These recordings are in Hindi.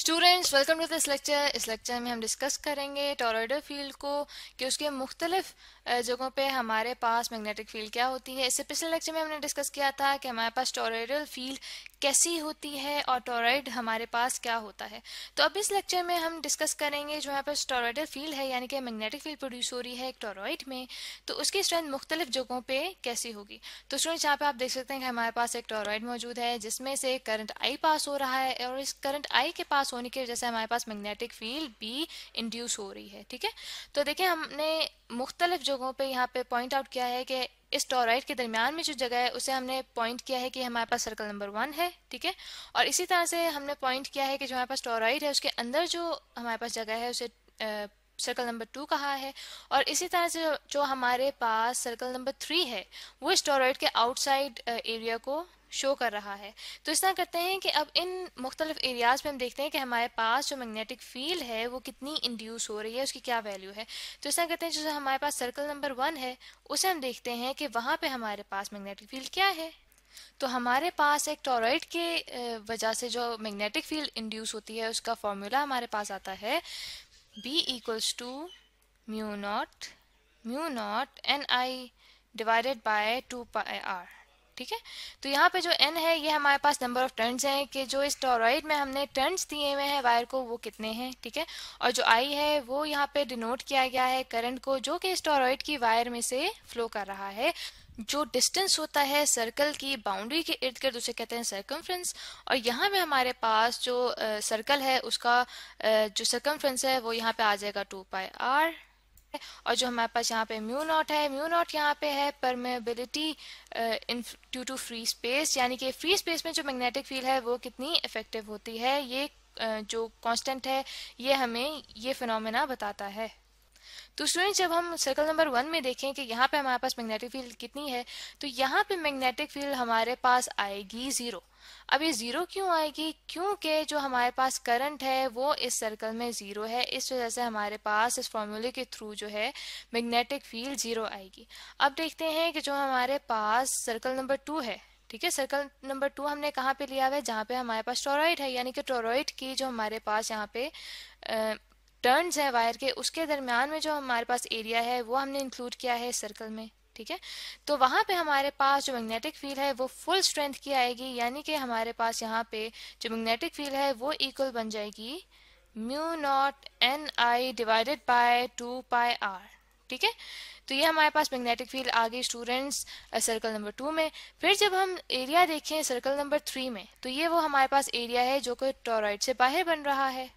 students welcome to this lecture इस लेक्चर में हम डिस्कस करेंगे टोरोइडल फील्ड को कि उसके मुख्तलिफ जगहों पे हमारे पास मैग्नेटिक फील्ड क्या होती है इससे पिछले लेक्चर में हमने डिस्कस किया था कि हमारे पास टोरोइडल फील्ड कैसी होती है और टोराइड हमारे पास क्या होता है तो अब इस लेक्चर में हम डिस्कस करेंगे जो यहाँ पर टोराइडल फील्ड है यानी कि मैग्नेटिक फील्ड प्रोड्यूस हो रही है एक टोराइड में तो उसकी स्ट्रेंथ मुख्तलिफ जगहों पर कैसी होगी तो स्टूडेंट्स यहाँ पर आप देख सकते हैं कि हमारे पास एक टोराइड मौजूद है जिसमें से करंट आई पास हो रहा है और इस करंट आई के पास होने की वजह से हमारे पास मैग्नेटिक फील्ड बी इंड्यूस हो रही है ठीक है तो देखिए हमने मुख्तलिफ जगहों पर यहाँ पे पॉइंट आउट किया है कि इस टॉराइड के दरमियान में जो जगह है उसे हमने पॉइंट किया है कि हमारे पास सर्कल नंबर वन है ठीक है और इसी तरह से हमने पॉइंट किया है कि जो हमारे पास टॉराइड है उसके अंदर जो हमारे पास जगह है उसे सर्कल नंबर टू कहा है और इसी तरह से जो हमारे पास सर्कल नंबर थ्री है वो स्टोरॉइड के आउटसाइड एरिया को शो कर रहा है तो इस तरह करते हैं कि अब इन मुख्तलिफ एरियाज़ में हम देखते हैं कि हमारे पास जो मैग्नेटिक फील्ड है वो कितनी इंड्यूस हो रही है उसकी क्या वैल्यू है तो इस तरह करते हैं जैसे हमारे पास सर्कल नंबर वन है उसे हम देखते हैं कि वहाँ पर हमारे पास मैग्नेटिक फील्ड क्या है तो हमारे पास एक टॉरॉइड के वजह से जो मैग्नेटिक फील्ड इंड्यूस होती है उसका फॉर्मूला हमारे पास आता है B equals to mu naught mu naught N I divided by two pi R ठीक है तो यहाँ पे जो एन है ये हमारे पास नंबर ऑफ टर्न्स हैं कि जो इस टॉरॉइड में हमने टर्न्स दिए हुए हैं वायर को वो कितने हैं ठीक है और जो आई है वो यहाँ पे डिनोट किया गया है करंट को जो कि इस टॉरॉइड की वायर में से फ्लो कर रहा है जो डिस्टेंस होता है सर्कल की बाउंड्री के इर्द गिर्द उसे कहते हैं सर्कम्फ्रेंस और यहाँ पे हमारे पास जो सर्कल है उसका जो सर्कम्फ्रेंस है वो यहाँ पे आ जाएगा टू पाई आर और जो हमारे पास यहाँ पे म्यू नॉट है म्यू नॉट यहाँ पे है permeability due to free space यानी कि फ्री स्पेस में जो मैग्नेटिक फील्ड है वो कितनी इफेक्टिव होती है ये uh, जो कांस्टेंट है ये हमें ये फिनोमेना बताता है तो स्टूडेंट जब हम सर्कल नंबर वन में देखें कि यहाँ पे हमारे पास मैग्नेटिक फील्ड कितनी है तो यहाँ पे मैग्नेटिक फील्ड हमारे पास आएगी ज़ीरो अब ये ज़ीरो क्यों आएगी क्योंकि जो हमारे पास करंट है वो इस सर्कल में ज़ीरो है इस वजह से हमारे पास इस फॉर्मूले के थ्रू जो है मैग्नेटिक फील्ड ज़ीरो आएगी अब देखते हैं कि जो हमारे पास सर्कल नंबर टू है ठीक है सर्कल नंबर टू हमने कहाँ पे लिया हुआ है जहाँ पे हमारे पास टोरॉइड है यानी कि टोरॉइड की जो हमारे पास यहाँ पे आ, टर्न्स हैं वायर के उसके दरम्यान में जो हमारे पास एरिया है वो हमने इंक्लूड किया है सर्कल में ठीक है तो वहां पे हमारे पास जो मैग्नेटिक फील्ड है वो फुल स्ट्रेंथ की आएगी यानी कि हमारे पास यहाँ पे जो मैग्नेटिक फील्ड है वो इक्वल बन जाएगी mu naught N I divided by two pi R ठीक है तो ये हमारे पास मैग्नेटिक फील्ड आ गई स्टूडेंट्स सर्कल नंबर टू में फिर जब हम एरिया देखें सर्कल नंबर थ्री में तो ये वो हमारे पास एरिया है जो कि टोराइड से बाहर बन रहा है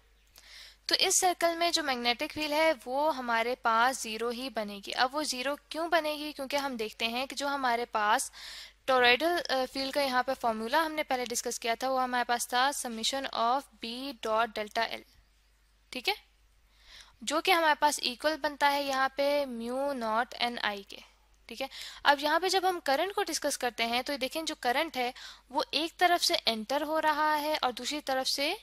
तो इस सर्कल में जो मैग्नेटिक फील्ड है वो हमारे पास जीरो ही बनेगी अब वो जीरो क्यों बनेगी क्योंकि हम देखते हैं कि जो हमारे पास टोराइडल फील्ड का यहाँ पर फॉर्मूला हमने पहले डिस्कस किया था वो हमारे पास था summation of B dot delta L ठीक है जो कि हमारे पास इक्वल बनता है यहाँ पे म्यू नॉट एन आई के ठीक है अब यहाँ पे जब हम करंट को डिस्कस करते हैं तो देखें जो करंट है वो एक तरफ से एंटर हो रहा है और दूसरी तरफ से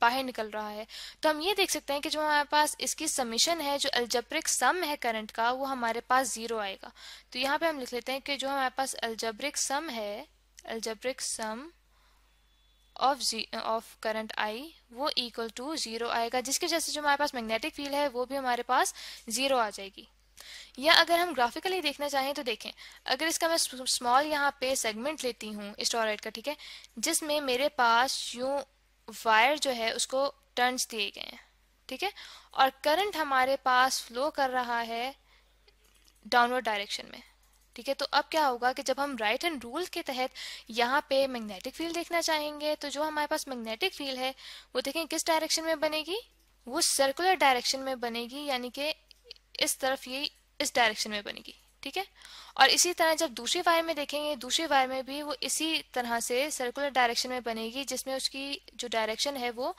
बाहर निकल रहा है तो हम ये देख सकते हैं कि जो हमारे पास इसकी समीशन है जो अल्जब्रिक सम है करंट का वो हमारे पास जीरो आएगा तो यहाँ पे हम लिख लेते हैं कि जो हमारे पास अल्जब्रिक सम है अल्जब्रिक सम ऑफ जी ऑफ करंट आई वो इक्वल टू जीरो आएगा जिसकी वजह से जो हमारे पास मैग्नेटिक फील्ड है वो भी हमारे पास जीरो आ जाएगी या अगर हम ग्राफिकली देखना चाहें तो देखें अगर इसका मैं स्मॉल यहाँ पे सेगमेंट लेती हूँ स्टोराइड का ठीक है जिसमें मेरे पास यू वायर जो है उसको टर्न्स दिए गए हैं ठीक है और करंट हमारे पास फ्लो कर रहा है डाउनवर्ड डायरेक्शन में ठीक है तो अब क्या होगा कि जब हम राइट हैंड रूल के तहत यहाँ पे मैग्नेटिक फील्ड देखना चाहेंगे तो जो हमारे पास मैग्नेटिक फील्ड है वो देखें किस डायरेक्शन में बनेगी वो सर्कुलर डायरेक्शन में बनेगी यानी कि इस तरफ ये इस डायरेक्शन में बनेगी ठीक है और इसी तरह जब दूसरी वायर में देखेंगे दूसरी वायर में भी वो इसी तरह से सर्कुलर डायरेक्शन में बनेगी जिसमें उसकी जो डायरेक्शन है वो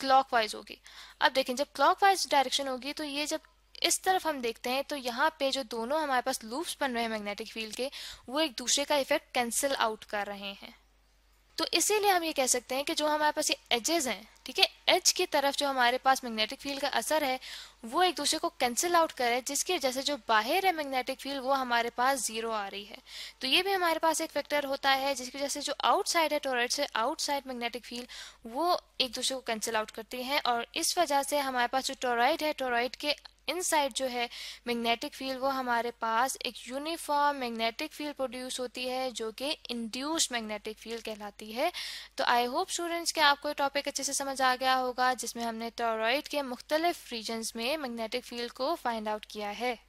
क्लॉकवाइज होगी अब देखें जब क्लॉकवाइज डायरेक्शन होगी तो ये जब इस तरफ हम देखते हैं तो यहाँ पे जो दोनों हमारे पास लूप्स बन रहे हैं मैग्नेटिक फील्ड के वो एक दूसरे का इफेक्ट कैंसिल आउट कर रहे हैं तो इसीलिए हम ये कह सकते हैं कि जो हमारे पास ये एजेस हैं ठीक है एच की तरफ जो हमारे पास मैग्नेटिक फील्ड का असर है वो एक दूसरे को कैंसिल आउट करे जिसकी वजह से जो बाहर है मैग्नेटिक फील्ड वो हमारे पास जीरो आ रही है तो ये भी हमारे पास एक फैक्टर होता है जिसकी वजह से जो आउटसाइड है टोरेट से आउटसाइड मैग्नेटिक फील्ड वो एक दूसरे को कैंसिल आउट करती है और इस वजह से हमारे पास जो टोराइड है टोराइड के इनसाइड जो है मैग्नेटिक फील्ड वो हमारे पास एक यूनिफॉर्म मैग्नेटिक फील्ड प्रोड्यूस होती है जो कि इंड्यूस्ड मैग्नेटिक फील्ड कहलाती है तो आई होप स्टूडेंट्स के आपको टॉपिक अच्छे से समझ आ गया होगा जिसमें हमने टॉरॉइड के मुख्तलिफ रीजन्स में मैग्नेटिक फील्ड को फाइंड आउट किया है